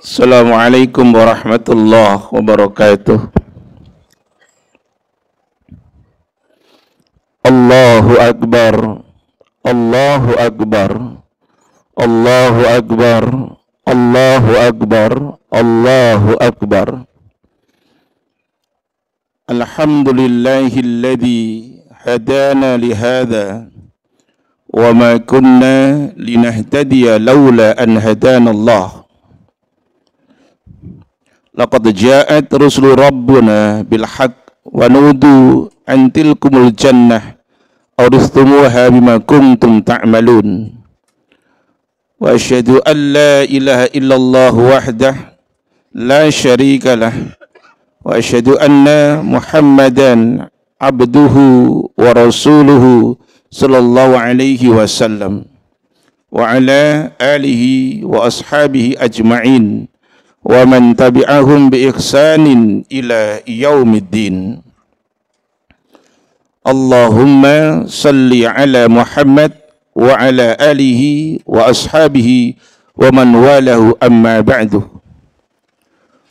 السلام عليكم ورحمة الله وبركاته الله أكبر الله أكبر الله أكبر الله أكبر الله أكبر الحمد لله الذي هدانا لهذا وما كنا لنهتدي لولا أن هدانا الله لقد جاءت رسل ربنا بالحق ونودوا عن تلكم الجنة أرثتموها بما كنتم تعملون وأشهد أن لا إله إلا الله وحده لا شريك له وأشهد أن محمدا عبده ورسوله صلى الله عليه وسلم وعلى آله وأصحابه أجمعين wa man tabi'ahum bi ihsanin ila yaumiddin Allahumma salli ala Muhammad wa ala alihi wa ashabihi wa man walahu amma ba'du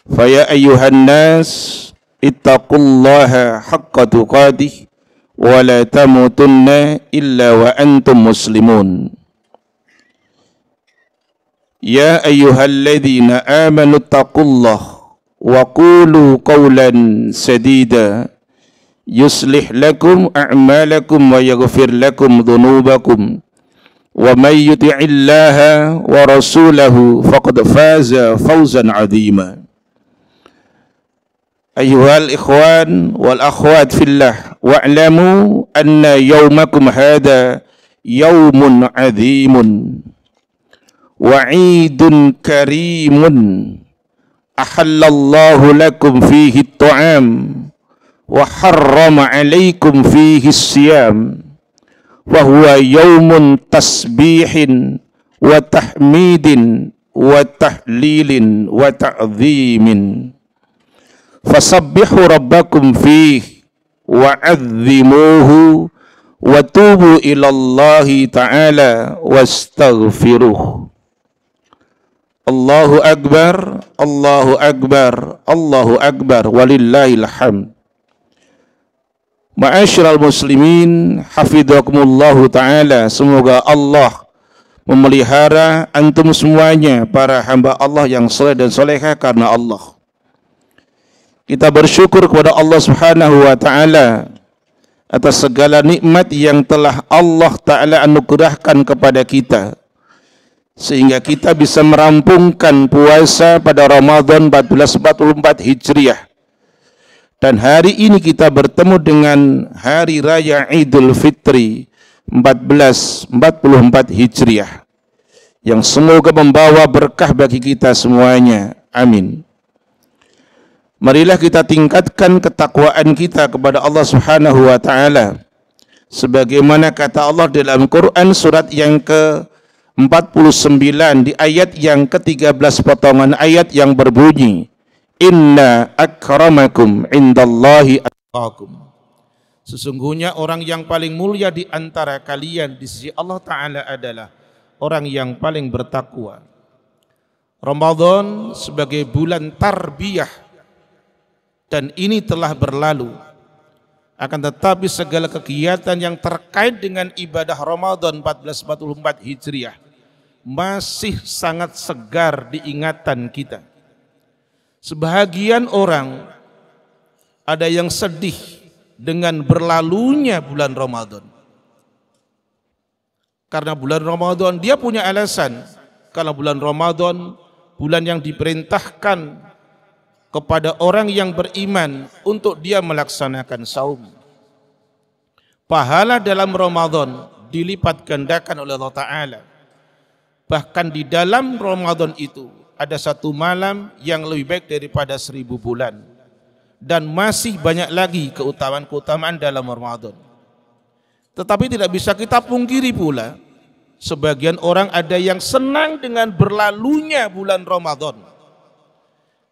فيا أيها الناس اتقوا الله حق تقاته ولا تموتن إلا وأنتم مسلمون يا أيها الذين آمنوا اتقوا الله وقولوا قولا سديدا يصلح لكم أعمالكم ويغفر لكم ذنوبكم ومن يطع الله ورسوله فقد فاز فوزا عظيما أيها الإخوان والأخوات في الله واعلموا أن يومكم هذا يوم عظيم وعيد كريم أحل الله لكم فيه الطعام وحرم عليكم فيه الصيام وهو يوم تسبيح وتحميد وتحليل وتعظيم فسبحوا ربكم فيه وعظموه وتوبوا إلى الله تعالى واستغفروه Allahu Akbar, Allahu Akbar, Allahu Akbar, walillahil hamd. Ma'asyiral muslimin, hafizakumullahu taala. Semoga Allah memelihara antum semuanya para hamba Allah yang soleh dan solehah karena Allah. Kita bersyukur kepada Allah Subhanahu wa taala atas segala nikmat yang telah Allah taala anugerahkan kepada kita sehingga kita bisa merampungkan puasa pada Ramadan 1444 Hijriah. Dan hari ini kita bertemu dengan hari raya Idul Fitri 1444 Hijriah yang semoga membawa berkah bagi kita semuanya. Amin. Marilah kita tingkatkan ketakwaan kita kepada Allah Subhanahu wa taala. Sebagaimana kata Allah dalam Quran surat yang ke 49 di ayat yang ke-13 potongan ayat yang berbunyi Inna akramakum indallahi atqakum Sesungguhnya orang yang paling mulia di antara kalian di sisi Allah Ta'ala adalah orang yang paling bertakwa Ramadan sebagai bulan tarbiyah dan ini telah berlalu akan tetapi segala kegiatan yang terkait dengan ibadah Ramadan 1444 Hijriah masih sangat segar di ingatan kita. Sebahagian orang ada yang sedih dengan berlalunya bulan Ramadan. Karena bulan Ramadan dia punya alasan. kalau bulan Ramadan bulan yang diperintahkan kepada orang yang beriman untuk dia melaksanakan saum. Pahala dalam Ramadan dilipat gandakan oleh Allah Ta'ala Bahkan di dalam Ramadan itu ada satu malam yang lebih baik daripada seribu bulan. Dan masih banyak lagi keutamaan-keutamaan dalam Ramadan. Tetapi tidak bisa kita pungkiri pula, sebagian orang ada yang senang dengan berlalunya bulan Ramadan.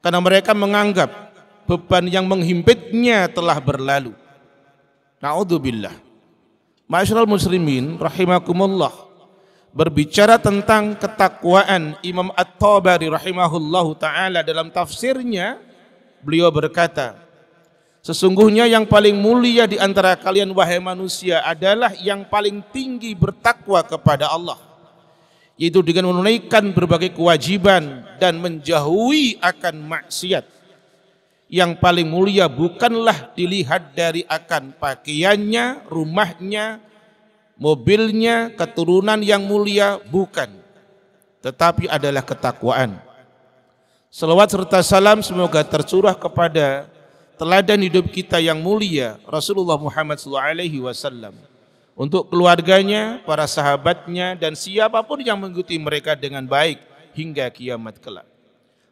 Karena mereka menganggap beban yang menghimpitnya telah berlalu. Na'udzubillah. Ma'asyiral muslimin rahimakumullah berbicara tentang ketakwaan Imam At-Tabari rahimahullahu taala dalam tafsirnya beliau berkata Sesungguhnya yang paling mulia di antara kalian wahai manusia adalah yang paling tinggi bertakwa kepada Allah yaitu dengan menunaikan berbagai kewajiban dan menjauhi akan maksiat. Yang paling mulia bukanlah dilihat dari akan pakaiannya, rumahnya, mobilnya, keturunan yang mulia, bukan. Tetapi adalah ketakwaan. Selawat serta salam semoga tercurah kepada teladan hidup kita yang mulia Rasulullah Muhammad SAW untuk keluarganya, para sahabatnya dan siapapun yang mengikuti mereka dengan baik hingga kiamat kelak.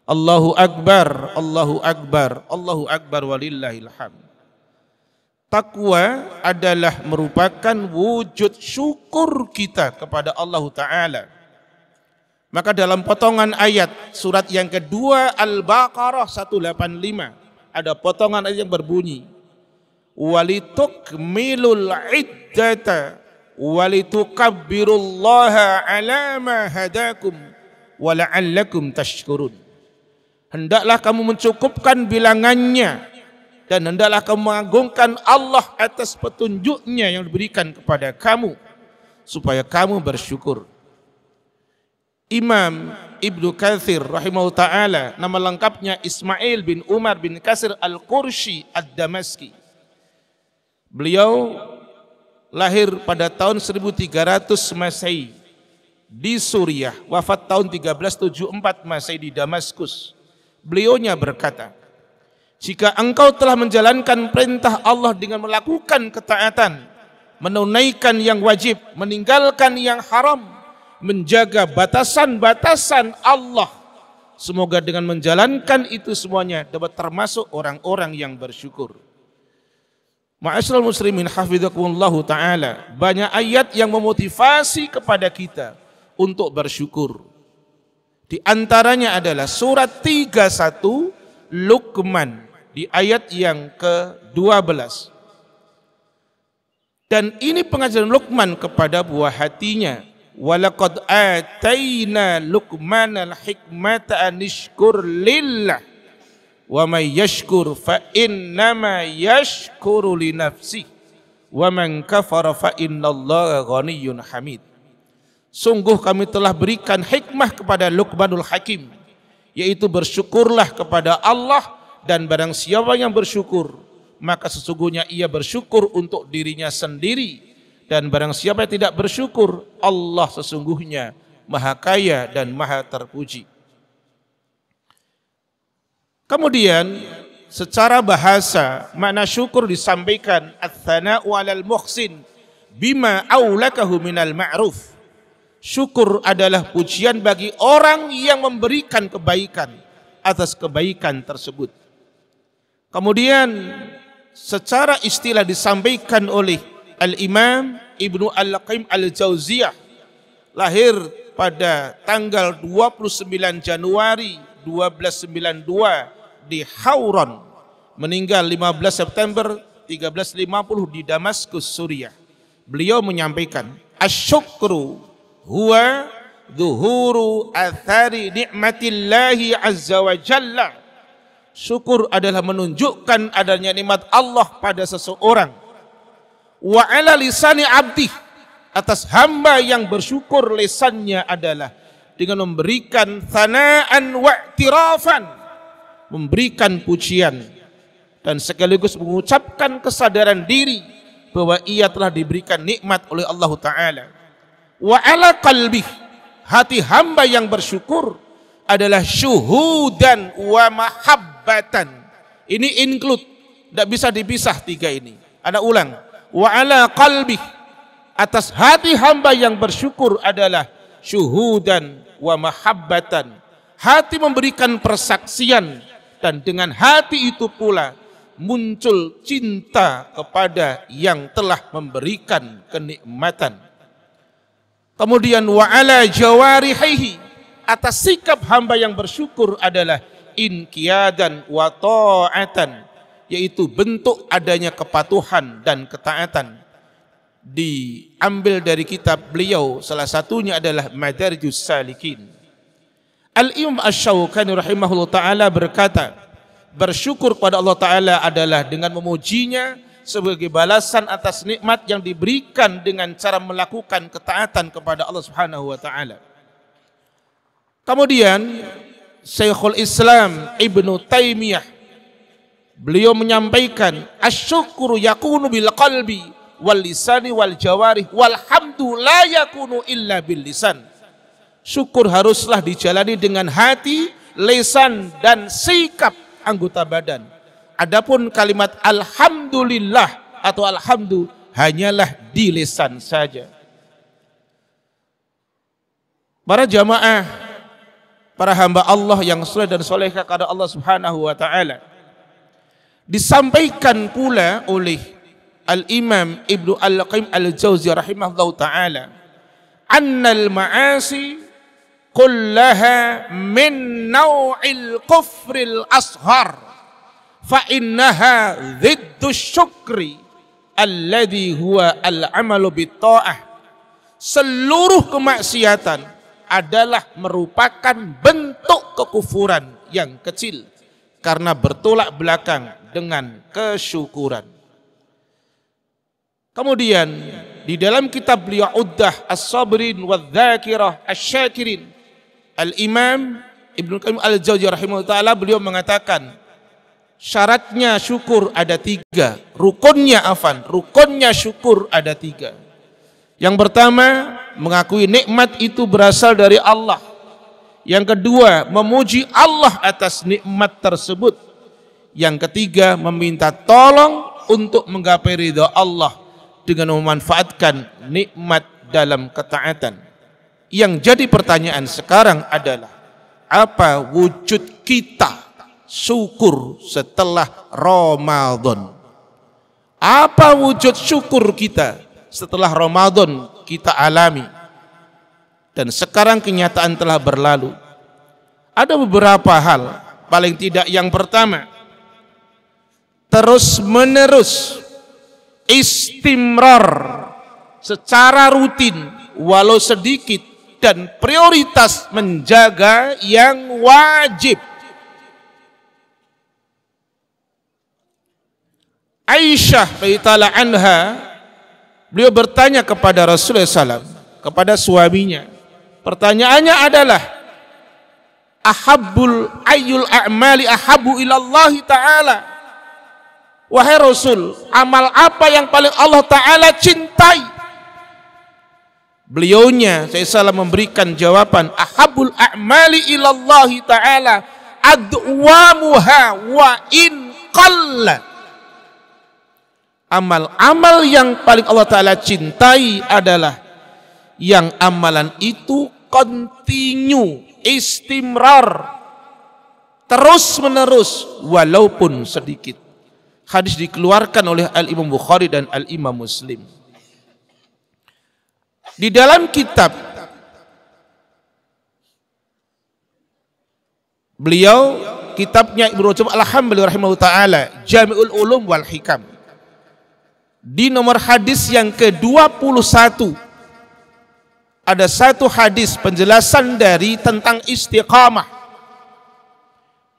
Allahu Akbar, Allahu Akbar, Allahu Akbar walillahilham. Takwa adalah merupakan wujud syukur kita kepada Allah Ta'ala. Maka dalam potongan ayat surat yang kedua Al-Baqarah 185 ada potongan ayat yang berbunyi walitukmilul iddata walitukabbirullaha ala ma hadakum wala'allakum tashkurun. Hendaklah kamu mencukupkan bilangannya dan hendaklah kamu mengagungkan Allah atas petunjuknya yang diberikan kepada kamu supaya kamu bersyukur. Imam Ibnu Katsir rahimahu taala nama lengkapnya Ismail bin Umar bin Katsir Al-Qurshi Ad-Damaski. Beliau lahir pada tahun 1300 Masehi di Suriah, wafat tahun 1374 Masehi di Damaskus. Beliaunya berkata, jika engkau telah menjalankan perintah Allah dengan melakukan ketaatan, menunaikan yang wajib, meninggalkan yang haram, menjaga batasan-batasan Allah, semoga dengan menjalankan itu semuanya dapat termasuk orang-orang yang bersyukur. Ma'asyiral muslimin hafizakumullah taala, banyak ayat yang memotivasi kepada kita untuk bersyukur. Di antaranya adalah surat 31 Luqman di ayat yang ke-12. Dan ini pengajaran Luqman kepada buah hatinya. Walaqad ataina Luqman al-hikmata anishkur lillah. Wa may yashkur fa innama yashkuru li nafsi. Wa man kafara fa innallaha ghaniyyun hamid. Sungguh kami telah berikan hikmah kepada Luqmanul Hakim yaitu bersyukurlah kepada Allah dan barang siapa yang bersyukur maka sesungguhnya ia bersyukur untuk dirinya sendiri dan barang siapa yang tidak bersyukur Allah sesungguhnya maha kaya dan maha terpuji kemudian secara bahasa makna syukur disampaikan athana'u 'alal muhsin bima awlakahu minal ma'ruf syukur adalah pujian bagi orang yang memberikan kebaikan atas kebaikan tersebut Kemudian secara istilah disampaikan oleh Al-Imam Ibnu Al-Qaim Al-Jauziyah lahir pada tanggal 29 Januari 1292 di Haoron meninggal 15 September 1350 di Damaskus Suriah beliau menyampaikan asyukru huwa zuhuru athari ni'matillahi azza wa jalla Syukur adalah menunjukkan adanya nikmat Allah pada seseorang. Wa ala lisani abdi atas hamba yang bersyukur lesannya adalah dengan memberikan thanaan wa tirafan memberikan pujian dan sekaligus mengucapkan kesadaran diri bahwa ia telah diberikan nikmat oleh Allah taala wa ala qalbi hati hamba yang bersyukur adalah syuhudan wa mahab batan. Ini include, tidak bisa dipisah tiga ini. Ada ulang. Wa ala qalbi atas hati hamba yang bersyukur adalah syuhudan wa mahabbatan. Hati memberikan persaksian dan dengan hati itu pula muncul cinta kepada yang telah memberikan kenikmatan. Kemudian wa ala jawarihi atas sikap hamba yang bersyukur adalah inkiadan wa ta'atan yaitu bentuk adanya kepatuhan dan ketaatan diambil dari kitab beliau salah satunya adalah Madarijus Salikin Al-Imam Ash-Shawqani rahimahullah taala berkata bersyukur kepada Allah taala adalah dengan memujinya sebagai balasan atas nikmat yang diberikan dengan cara melakukan ketaatan kepada Allah Subhanahu wa taala Kemudian Syekhul Islam Ibnu Taimiyah beliau menyampaikan asyukuru yakunu bil qalbi wal lisani wal jawari wal hamdu la yakunu illa bil lisan syukur haruslah dijalani dengan hati lisan dan sikap anggota badan adapun kalimat alhamdulillah atau alhamdu hanyalah di lisan saja para jamaah para hamba Allah yang soleh dan soleh kepada Allah Subhanahu wa taala. Disampaikan pula oleh Al-Imam Ibnu Al-Qayyim Al-Jauzi rahimahullah taala, "Annal ma'asi kullaha min naw'il kufril ashar fa innaha dhiddu syukri alladhi huwa al-amalu bit ta'ah." Seluruh kemaksiatan adalah merupakan bentuk kekufuran yang kecil karena bertolak belakang dengan kesyukuran. Kemudian di dalam kitab beliau Uddah As-Sabrin wa Dzakirah Asy-Syakirin Al-Imam Ibnu Qayyim Al-Jauziyah rahimahullah taala beliau mengatakan syaratnya syukur ada tiga rukunnya afan rukunnya syukur ada tiga yang pertama, mengakui nikmat itu berasal dari Allah. Yang kedua, memuji Allah atas nikmat tersebut. Yang ketiga, meminta tolong untuk menggapai ridha Allah dengan memanfaatkan nikmat dalam ketaatan. Yang jadi pertanyaan sekarang adalah apa wujud kita syukur setelah Ramadan? Apa wujud syukur kita setelah Ramadan kita alami dan sekarang kenyataan telah berlalu ada beberapa hal paling tidak yang pertama terus menerus istimrar secara rutin walau sedikit dan prioritas menjaga yang wajib Aisyah radhiyallahu anha Beliau bertanya kepada Rasulullah SAW, kepada suaminya. Pertanyaannya adalah, Ahabbul ayyul a'mali ahabu ilallahi ta'ala. Wahai Rasul, amal apa yang paling Allah Ta'ala cintai? Beliaunya, saya salah memberikan jawaban, Ahabul a'mali ilallahi ta'ala adwamuha wa in qalla amal. Amal yang paling Allah Ta'ala cintai adalah yang amalan itu kontinu, istimrar, terus menerus walaupun sedikit. Hadis dikeluarkan oleh Al-Imam Bukhari dan Al-Imam Muslim. Di dalam kitab beliau kitabnya Ibnu Rajab Alhamdulillah rahimahullah taala Jami'ul Ulum wal Hikam di nomor hadis yang ke-21 ada satu hadis penjelasan dari tentang istiqamah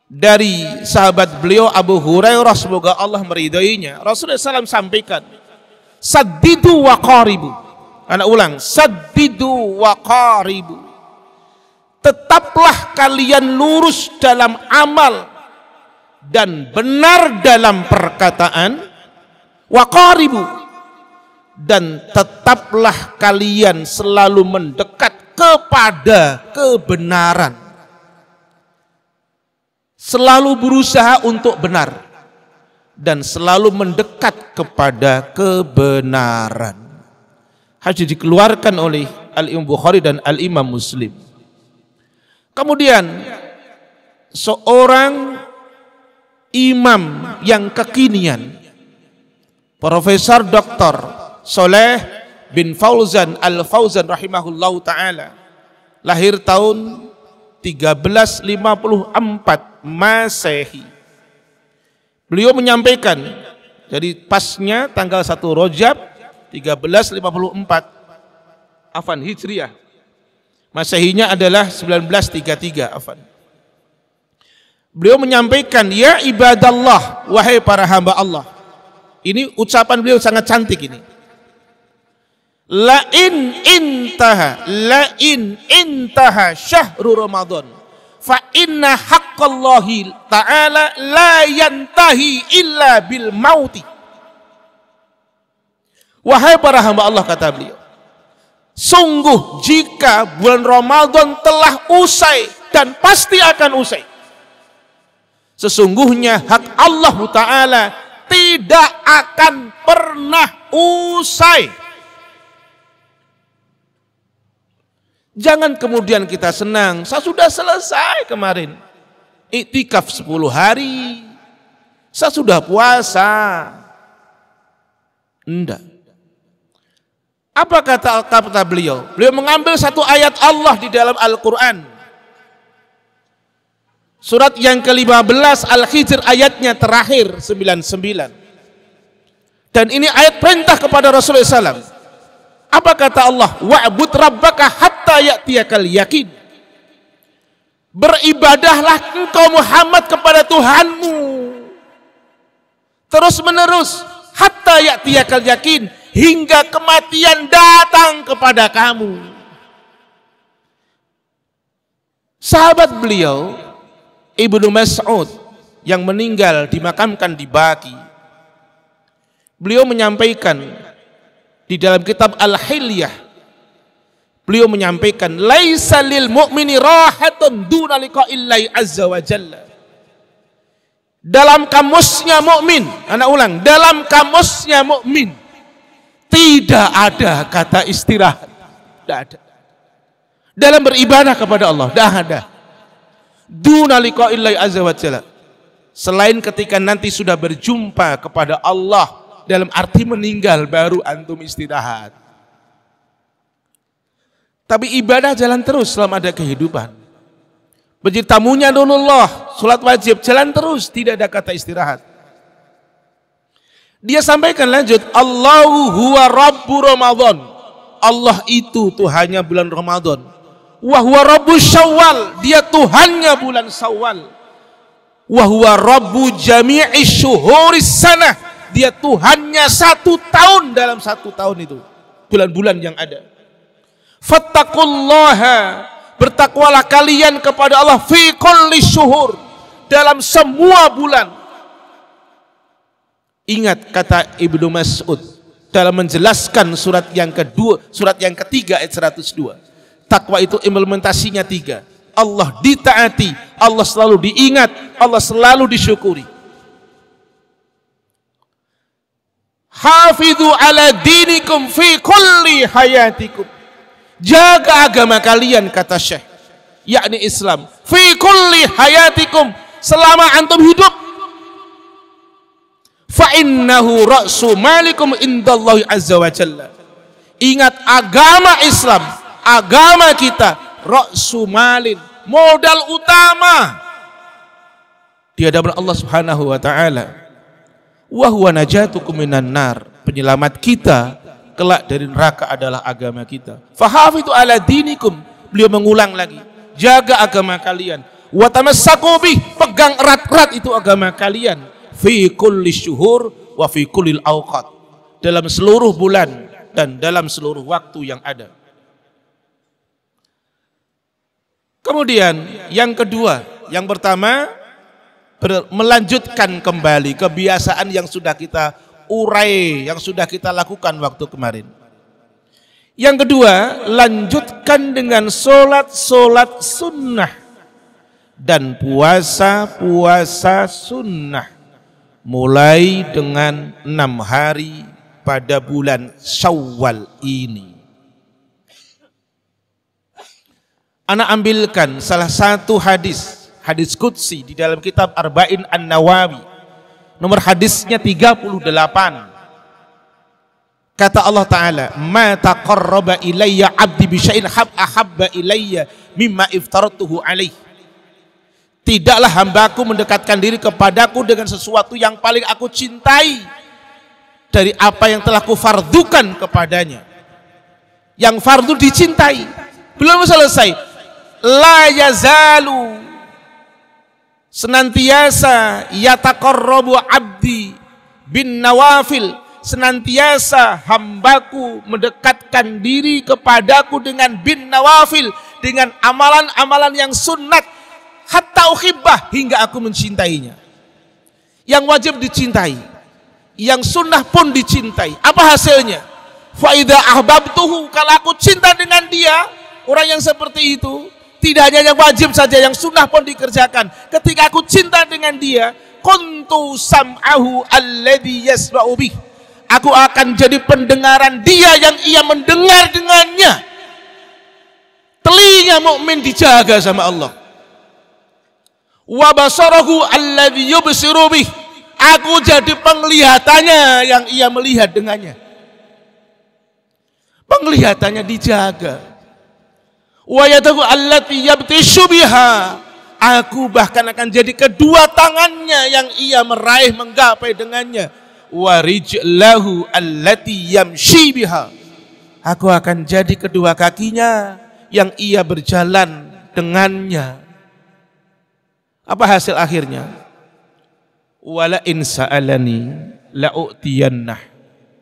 dari sahabat beliau Abu Hurairah semoga Allah meridainya Rasulullah SAW sampaikan, "Saddidu wa qaribu." Anak ulang, "Saddidu wa qaribu." Tetaplah kalian lurus dalam amal dan benar dalam perkataan Wakaribu dan tetaplah kalian selalu mendekat kepada kebenaran. Selalu berusaha untuk benar dan selalu mendekat kepada kebenaran. Hadis dikeluarkan oleh Al-Imam Bukhari dan Al-Imam Muslim. Kemudian seorang imam yang kekinian Profesor Dr. Soleh bin Fauzan Al-Fauzan rahimahullahu taala lahir tahun 1354 Masehi. Beliau menyampaikan jadi pasnya tanggal 1 Rojab 1354 Afan Hijriah. Masehinya adalah 1933 Afan. Beliau menyampaikan, "Ya ibadallah, wahai para hamba Allah, ini ucapan beliau sangat cantik ini. Lain intaha, lain intaha syahrul Ramadan. Fa inna haqqallahi ta'ala la yantahi illa bil mauti. Wahai para hamba Allah kata beliau. Sungguh jika bulan Ramadan telah usai dan pasti akan usai. Sesungguhnya hak Allah Ta'ala tidak akan pernah usai. Jangan kemudian kita senang, saya sudah selesai kemarin. Iktikaf 10 hari, saya sudah puasa. Enggak. Apa kata kata beliau? Beliau mengambil satu ayat Allah di dalam Al-Quran Surat yang ke-15 Al-Hijr ayatnya terakhir 99. Dan ini ayat perintah kepada Rasulullah SAW. Apa kata Allah? Wa'bud rabbaka hatta ya'tiyakal yakin. Beribadahlah engkau Muhammad kepada Tuhanmu. Terus menerus hatta ya'tiyakal yakin hingga kematian datang kepada kamu. Sahabat beliau Ibnu Mas'ud yang meninggal dimakamkan di Baki. Beliau menyampaikan di dalam kitab Al-Hilyah beliau menyampaikan laisa lil mu'mini rahatun duna liqa'illahi azza wa jalla. Dalam kamusnya mukmin, anak ulang, dalam kamusnya mukmin tidak ada kata istirahat. Tidak ada. Dalam beribadah kepada Allah, tidak ada duna azza wa Selain ketika nanti sudah berjumpa kepada Allah dalam arti meninggal baru antum istirahat. Tapi ibadah jalan terus selama ada kehidupan. Menjadi tamunya Nurullah, sholat wajib, jalan terus, tidak ada kata istirahat. Dia sampaikan lanjut, Allahu huwa Rabbu Ramadan. Allah itu Tuhannya bulan Ramadan. Wahwa Rabu Syawal. Dia Tuhannya bulan Syawal. Wahwa Rabbu Jami'i Syuhuris sana Dia Tuhannya satu tahun dalam satu tahun itu. Bulan-bulan yang ada. Fattakullaha. Bertakwalah kalian kepada Allah. Fi kulli syuhur. Dalam semua bulan. Ingat kata Ibnu Mas'ud dalam menjelaskan surat yang kedua, surat yang ketiga ayat 102 takwa itu implementasinya tiga. Allah ditaati, Allah selalu diingat, Allah selalu disyukuri. Hafidhu ala dinikum fi kulli hayatikum. Jaga agama kalian kata Syekh, yakni Islam. Fi kulli hayatikum selama antum hidup. Fa innahu ra'su malikum indallahi azza wa jalla. Ingat agama Islam agama kita ra'sumalin modal utama di hadapan Allah Subhanahu wa taala wa huwa najatukum minan nar penyelamat kita kelak dari neraka adalah agama kita fahafitu ala dinikum beliau mengulang lagi jaga agama kalian wa tamassaku pegang erat-erat itu agama kalian fi kulli syuhur wa fi kullil awqat dalam seluruh bulan dan dalam seluruh waktu yang ada Kemudian yang kedua, yang pertama melanjutkan kembali kebiasaan yang sudah kita urai, yang sudah kita lakukan waktu kemarin. Yang kedua, lanjutkan dengan solat-solat sunnah dan puasa-puasa sunnah. Mulai dengan enam hari pada bulan Syawal ini. Ana ambilkan salah satu hadis, hadis Qudsi di dalam kitab Arba'in An-Nawawi. Nomor hadisnya 38. Kata Allah Ta'ala, Ma taqarraba ilayya abdi bishain hab ahabba ilayya mimma iftaratuhu alaih. Tidaklah hambaku mendekatkan diri kepadaku dengan sesuatu yang paling aku cintai dari apa yang telah kufardukan kepadanya. Yang fardu dicintai. Belum selesai la yazalu senantiasa yataqarrabu abdi bin nawafil senantiasa hambaku mendekatkan diri kepadaku dengan bin nawafil dengan amalan-amalan yang sunat hatta uhibbah hingga aku mencintainya yang wajib dicintai yang sunnah pun dicintai apa hasilnya faida tuhu kalau aku cinta dengan dia orang yang seperti itu tidak hanya yang wajib saja, yang sunnah pun dikerjakan. Ketika aku cinta dengan dia, kuntu sam'ahu alladhi Aku akan jadi pendengaran dia yang ia mendengar dengannya. Telinga mukmin dijaga sama Allah. Wa alladhi yubsiru Aku jadi penglihatannya yang ia melihat dengannya. Penglihatannya dijaga Wa Allah allati yabtishu Aku bahkan akan jadi kedua tangannya yang ia meraih menggapai dengannya. Warijilahu Allah allati yamshi Aku akan jadi kedua kakinya yang ia berjalan dengannya. Apa hasil akhirnya? Wala in sa'alani la'utiyannah.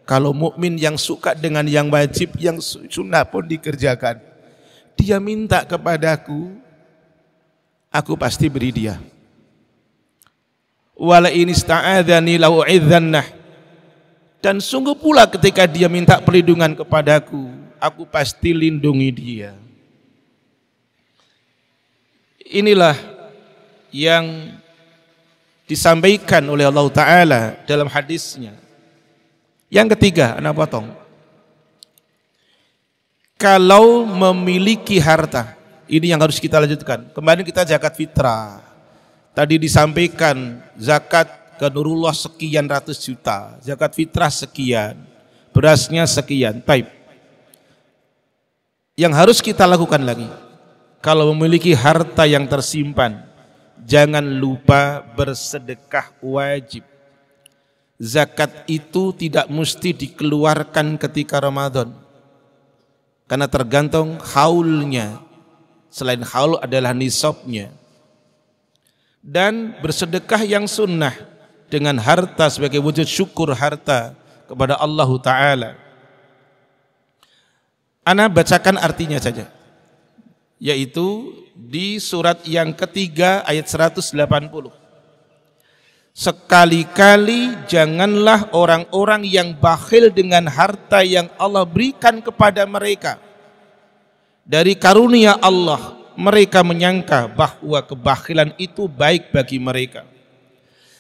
Kalau mukmin yang suka dengan yang wajib, yang sunnah pun dikerjakan dia minta kepadaku, aku pasti beri dia. Wala ini Dan sungguh pula ketika dia minta perlindungan kepadaku, aku pasti lindungi dia. Inilah yang disampaikan oleh Allah Ta'ala dalam hadisnya. Yang ketiga, anak potong kalau memiliki harta. Ini yang harus kita lanjutkan. Kemarin kita zakat fitrah. Tadi disampaikan zakat ke Nurullah sekian ratus juta, zakat fitrah sekian, berasnya sekian. Taib. Yang harus kita lakukan lagi, kalau memiliki harta yang tersimpan, jangan lupa bersedekah wajib. Zakat itu tidak mesti dikeluarkan ketika Ramadan karena tergantung haulnya. Selain haul adalah nisabnya. Dan bersedekah yang sunnah dengan harta sebagai wujud syukur harta kepada Allah Ta'ala. Ana bacakan artinya saja. Yaitu di surat yang ketiga ayat 180. Sekali-kali janganlah orang-orang yang bakhil dengan harta yang Allah berikan kepada mereka. Dari karunia Allah, mereka menyangka bahwa kebakhilan itu baik bagi mereka.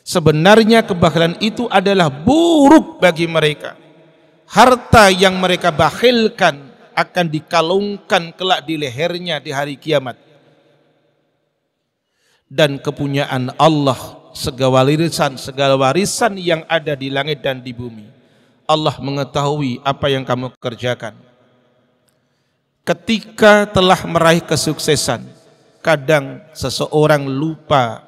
Sebenarnya kebakhilan itu adalah buruk bagi mereka. Harta yang mereka bakhilkan akan dikalungkan kelak di lehernya di hari kiamat. Dan kepunyaan Allah segala warisan, segala warisan yang ada di langit dan di bumi. Allah mengetahui apa yang kamu kerjakan. Ketika telah meraih kesuksesan, kadang seseorang lupa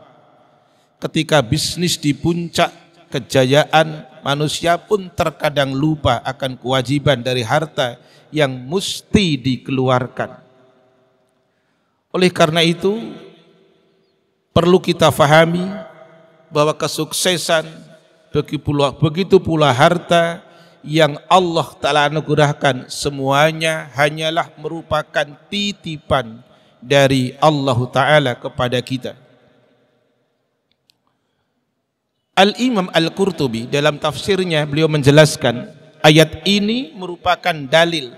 ketika bisnis di puncak kejayaan manusia pun terkadang lupa akan kewajiban dari harta yang mesti dikeluarkan. Oleh karena itu perlu kita fahami bahwa kesuksesan begitu pula, begitu pula harta yang Allah Ta'ala anugerahkan semuanya hanyalah merupakan titipan dari Allah Ta'ala kepada kita. Al-Imam Al-Qurtubi dalam tafsirnya beliau menjelaskan ayat ini merupakan dalil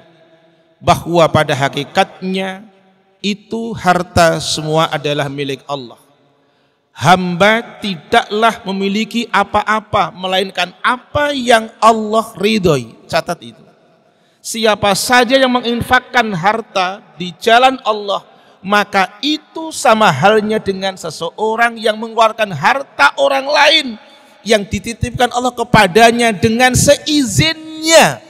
bahwa pada hakikatnya itu harta semua adalah milik Allah hamba tidaklah memiliki apa-apa melainkan apa yang Allah ridhoi. Catat itu. Siapa saja yang menginfakkan harta di jalan Allah, maka itu sama halnya dengan seseorang yang mengeluarkan harta orang lain yang dititipkan Allah kepadanya dengan seizinnya.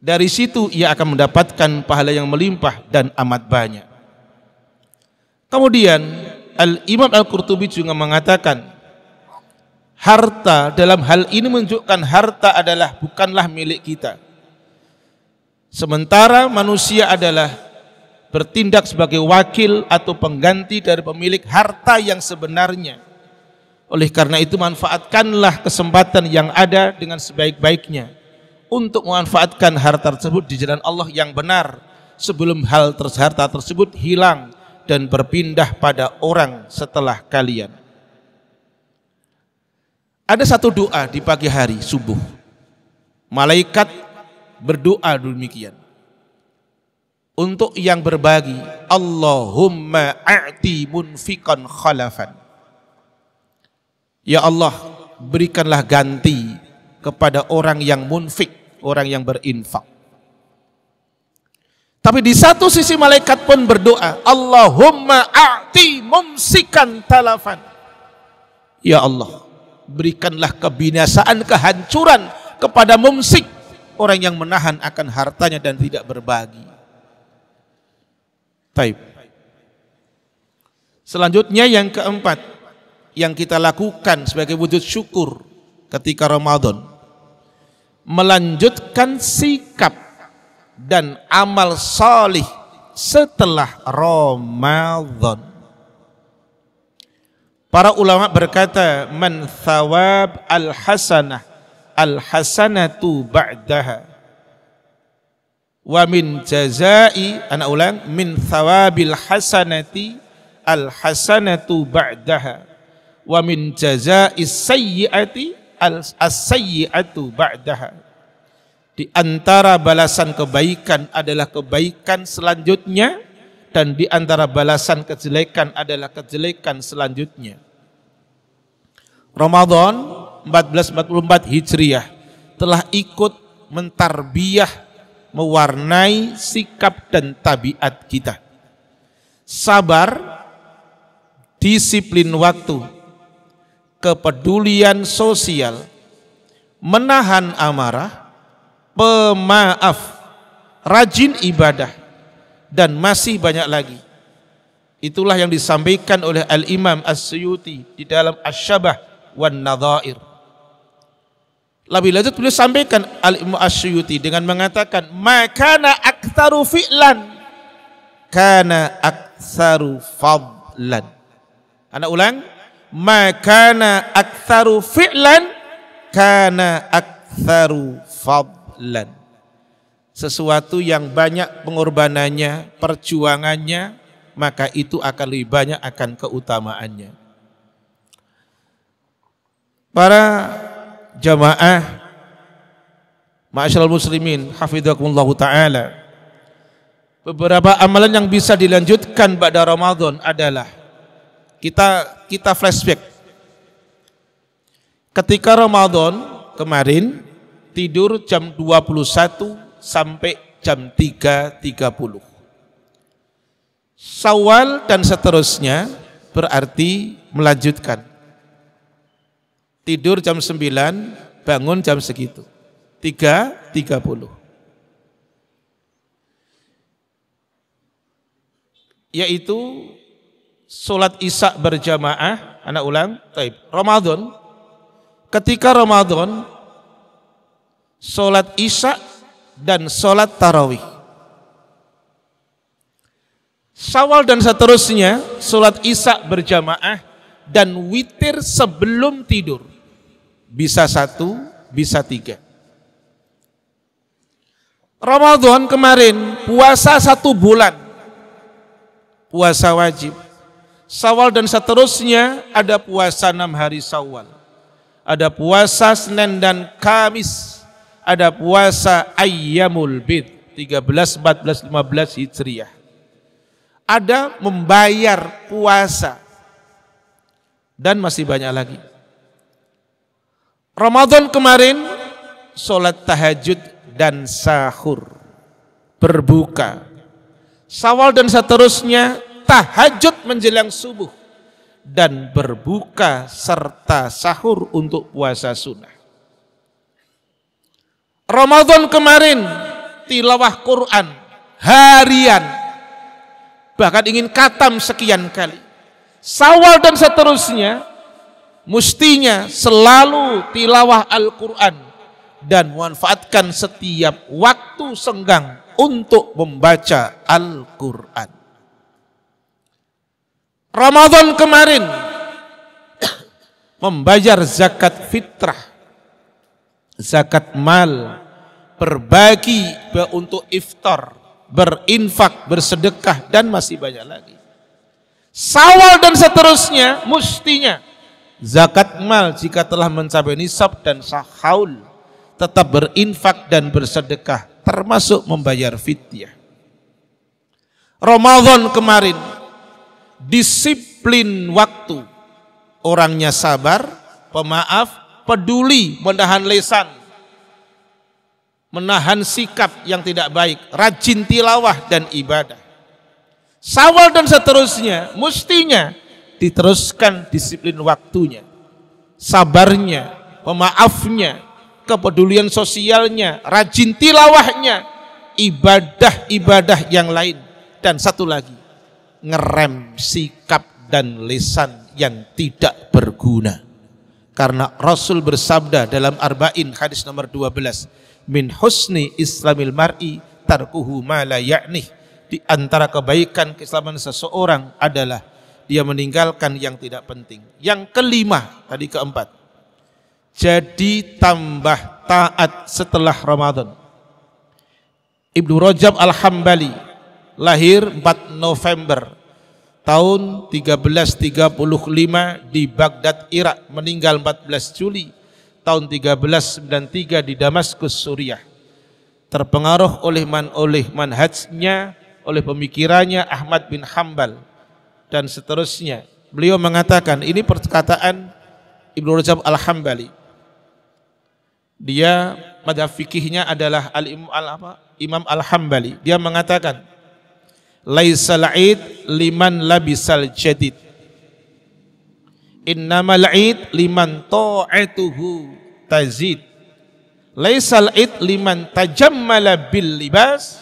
Dari situ ia akan mendapatkan pahala yang melimpah dan amat banyak. Kemudian Al-Imam Al-Qurtubi juga mengatakan harta dalam hal ini menunjukkan harta adalah bukanlah milik kita. Sementara manusia adalah bertindak sebagai wakil atau pengganti dari pemilik harta yang sebenarnya. Oleh karena itu manfaatkanlah kesempatan yang ada dengan sebaik-baiknya untuk memanfaatkan harta tersebut di jalan Allah yang benar sebelum hal harta tersebut hilang dan berpindah pada orang setelah kalian. Ada satu doa di pagi hari subuh. Malaikat berdoa demikian. Untuk yang berbagi, Allahumma a'ti munfikan khalafan. Ya Allah, berikanlah ganti kepada orang yang munfik, orang yang berinfak. Tapi di satu sisi malaikat pun berdoa, Allahumma a'ti mumsikan talafan. Ya Allah, berikanlah kebinasaan, kehancuran kepada mumsik, orang yang menahan akan hartanya dan tidak berbagi. Taib. Selanjutnya yang keempat, yang kita lakukan sebagai wujud syukur ketika Ramadan, melanjutkan sikap dan amal salih setelah Ramadan. Para ulama berkata, "Man thawab al-hasanah al-hasanatu ba'daha." Wa min jazai, anak ulang, min thawabil hasanati al-hasanatu ba'daha. Wa min jazai sayyiati al-sayyiatu ba'daha. Di antara balasan kebaikan adalah kebaikan selanjutnya dan di antara balasan kejelekan adalah kejelekan selanjutnya. Ramadan 1444 Hijriah telah ikut mentarbiah mewarnai sikap dan tabiat kita. Sabar, disiplin waktu, kepedulian sosial, menahan amarah, pemaaf, rajin ibadah dan masih banyak lagi. Itulah yang disampaikan oleh Al-Imam as Syuuti di dalam Asy-Syabah wan Nadha'ir. Lebih lanjut beliau sampaikan Al-Imam as Syuuti dengan mengatakan, maka na aktsaru fi'lan karena aktsaru fadlan." Anak ulang, maka na aktsaru fi'lan karena aktsaru fadlan." lan. Sesuatu yang banyak pengorbanannya, perjuangannya, maka itu akan lebih banyak akan keutamaannya. Para jamaah Ma'asyal muslimin, hafizakumullah taala. Beberapa amalan yang bisa dilanjutkan pada Ramadan adalah kita kita flashback. Ketika Ramadan kemarin tidur jam 21 sampai jam 3.30. Sawal dan seterusnya berarti melanjutkan. Tidur jam 9, bangun jam segitu. 3.30. yaitu sholat isya berjamaah, anak ulang, taib. Ramadan, ketika Ramadan sholat isya dan sholat tarawih. Sawal dan seterusnya, sholat isya berjamaah dan witir sebelum tidur. Bisa satu, bisa tiga. Ramadan kemarin puasa satu bulan. Puasa wajib. Sawal dan seterusnya ada puasa enam hari sawal. Ada puasa Senin dan Kamis ada puasa ayyamul bid 13, 14, 15 Hijriah. Ada membayar puasa dan masih banyak lagi. Ramadan kemarin sholat tahajud dan sahur berbuka. Sawal dan seterusnya tahajud menjelang subuh dan berbuka serta sahur untuk puasa sunnah. Ramadan kemarin tilawah Quran harian bahkan ingin katam sekian kali sawal dan seterusnya mestinya selalu tilawah Al-Quran dan manfaatkan setiap waktu senggang untuk membaca Al-Quran Ramadan kemarin membayar zakat fitrah zakat mal, berbagi untuk iftar, berinfak, bersedekah dan masih banyak lagi. Sawal dan seterusnya mustinya zakat mal jika telah mencapai nisab dan sahaul tetap berinfak dan bersedekah termasuk membayar fitiah. Ramadan kemarin disiplin waktu orangnya sabar, pemaaf, peduli menahan lesan, menahan sikap yang tidak baik, rajin tilawah dan ibadah. Sawal dan seterusnya mestinya diteruskan disiplin waktunya, sabarnya, pemaafnya, kepedulian sosialnya, rajin tilawahnya, ibadah-ibadah yang lain. Dan satu lagi, ngerem sikap dan lesan yang tidak berguna. Karena Rasul bersabda dalam Arba'in hadis nomor 12, min husni islamil mar'i tarkuhu ma la ya'nih. Di antara kebaikan keislaman seseorang adalah dia meninggalkan yang tidak penting. Yang kelima, tadi keempat. Jadi tambah taat setelah Ramadan. Ibnu Rajab Al-Hambali lahir 4 November tahun 1335 di Baghdad, Irak, meninggal 14 Juli tahun 1393 di Damaskus, Suriah. Terpengaruh oleh man oleh manhajnya, oleh pemikirannya Ahmad bin Hambal dan seterusnya. Beliau mengatakan, ini perkataan Ibnu Rajab Al-Hambali. Dia madhab fikihnya adalah al, al Imam Al-Hambali. Dia mengatakan, laisal aid liman labisal jadid innamal aid liman ta'atuhu tazid laisal aid liman tajammala bil libas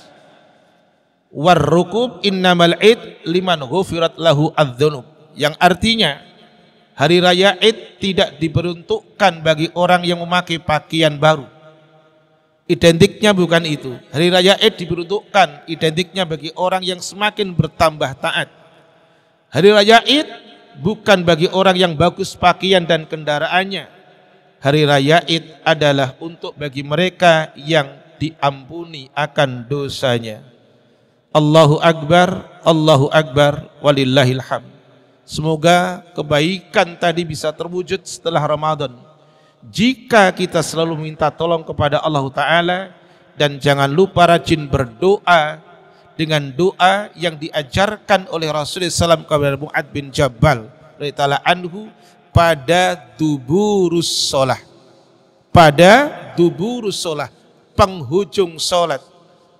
war rukub innamal aid liman ghufirat lahu adzunub yang artinya hari raya id tidak diperuntukkan bagi orang yang memakai pakaian baru Identiknya bukan itu. Hari Raya Id diperuntukkan identiknya bagi orang yang semakin bertambah taat. Hari Raya Id bukan bagi orang yang bagus pakaian dan kendaraannya. Hari Raya Id adalah untuk bagi mereka yang diampuni akan dosanya. Allahu Akbar, Allahu Akbar, walillahilham. Semoga kebaikan tadi bisa terwujud setelah Ramadan jika kita selalu minta tolong kepada Allah Ta'ala dan jangan lupa rajin berdoa dengan doa yang diajarkan oleh Rasulullah SAW kepada Mu'ad bin Jabal ta'ala anhu pada duburus sholah pada duburus sholah penghujung sholat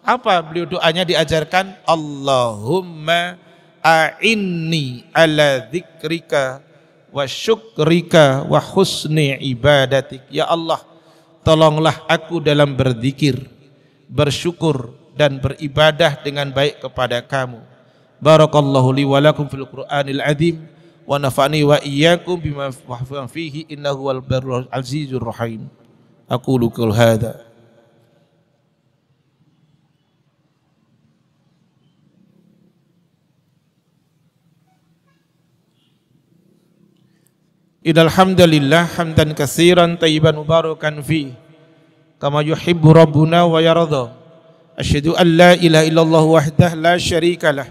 apa beliau doanya diajarkan Allahumma a'inni ala dzikrika wa syukrika wa husni ibadatik ya Allah tolonglah aku dalam berzikir bersyukur dan beribadah dengan baik kepada kamu barakallahu li wa lakum fil qur'anil azim wa nafa'ni wa iyyakum bima fihi innahu wal barrul azizur rahim aqulu qul hadza إن الحمد لله حمدا كثيرا طيبا مباركا فيه كما يحب ربنا ويرضى أشهد أن لا إله إلا الله وحده لا شريك له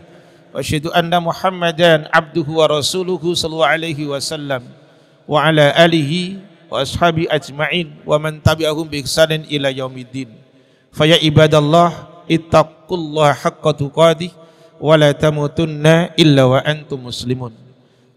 وأشهد أن محمدا عبده ورسوله صلى الله عليه وسلم وعلى آله وأصحابه أجمعين ومن تبعهم بإحسان إلى يوم الدين فيا عباد الله اتقوا الله حق تقاته ولا تموتن إلا وأنتم مسلمون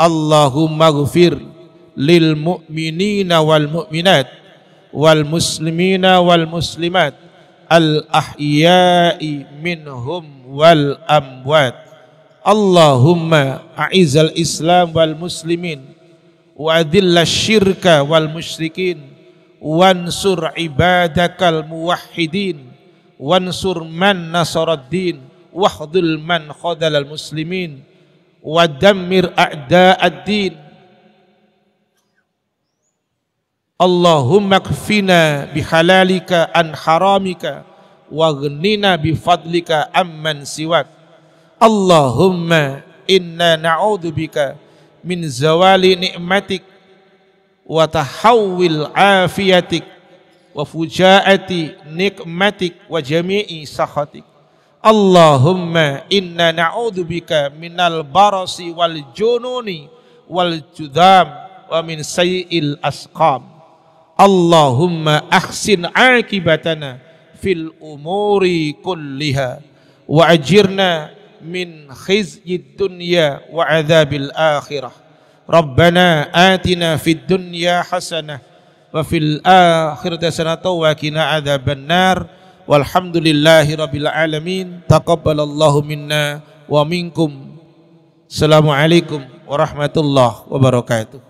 Allahumma gfir lil mu'minina wal mu'minat wal muslimina wal muslimat al ahya'i minhum wal amwat Allahumma a'izzal islam wal muslimin wa adhilla syirka wal musyrikin wansur ibadakal muwahhidin wansur man nasaraddin wahdul man khadalal muslimin ودمر أعداء الدين اللهم اكفنا بحلالك عن حرامك واغننا بفضلك عمن سواك اللهم إنا نعوذ بك من زوال نعمتك وتحول عافيتك وفجاءة نقمتك وجميع سخطك Allahumma inna na'udzubika minal barasi wal jununi wal judam wa min sayyil asqam. Allahumma ahsin akibatana fil umuri kulliha wa ajirna min khizyid dunya wa adzabil akhirah. Rabbana atina fid dunya hasanah wa fil akhirati hasanah wa qina adzaban nar. walhamdulillahi rabbil alamin taqabbalallahu minna wa minkum assalamualaikum warahmatullahi wabarakatuh